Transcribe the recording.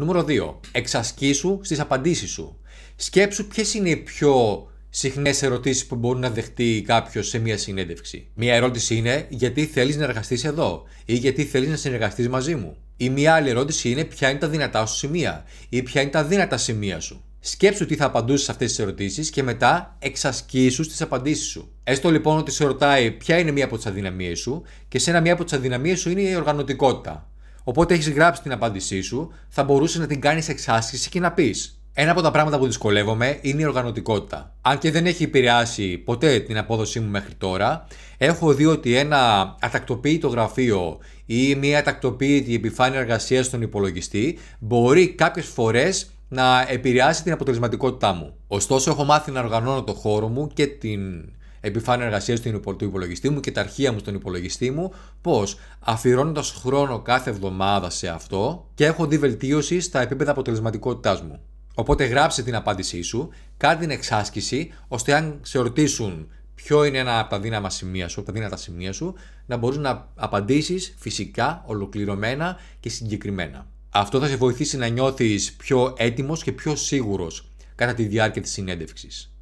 Νούμερο 2. Εξασκήσου στις απαντήσεις σου. Σκέψου ποιες είναι οι πιο συχνές ερωτήσεις που μπορεί να δεχτεί κάποιος σε μία συνέντευξη. Μία ερώτηση είναι γιατί θέλεις να εργαστείς εδώ ή γιατί θέλεις να συνεργαστείς μαζί μου. Ή μία άλλη ερώτηση είναι ποια είναι τα δυνατά σου σημεία ή ποια είναι τα δύνατα σημεία σου. Σκέψου τι θα απαντούσες σε αυτές τις ερωτήσεις και μετά εξασκήσου στις απαντήσεις σου. Έστω λοιπόν ότι σε ρωτάει ποια είναι μία από τις αδυναμίες σου και σε ένα μία από τις αδυναμίες σου είναι η οργανωτικότητα. Οπότε έχεις γράψει την απάντησή σου, θα μπορούσες να την κάνεις εξάσκηση και να πεις. Ένα από τα πράγματα που δυσκολεύομαι είναι η οργανωτικότητα. Αν και δεν έχει επηρεάσει ποτέ την απόδοσή μου μέχρι τώρα, έχω δει ότι ένα ατακτοποίητο γραφείο ή μια ατακτοποίητη επιφάνεια εργασίας στον υπολογιστή μπορεί κάποιες φορές να επηρεάσει την αποτελεσματικότητά μου. Ωστόσο, έχω μάθει να οργανώνω το χώρο μου και την επιφάνεια εργασίας του υπολογιστή μου και τα αρχεία μου στον υπολογιστή μου. Πώς αφιερώνοντας χρόνο κάθε εβδομάδα σε αυτό και έχω δει βελτίωση στα επίπεδα αποτελεσματικότητάς μου. Οπότε γράψε την απάντησή σου, κάνε την εξάσκηση, ώστε αν σε ρωτήσουν ποιο είναι ένα από τα δύναμα σημεία σου, τα δύνατα σημεία σου, να μπορείς να απαντήσεις φυσικά, ολοκληρωμένα και συγκεκριμένα. Αυτό θα σε βοηθήσει να νιώθεις πιο έτοιμος και πιο σίγουρος κατά τη διάρκεια της συνέντευξης.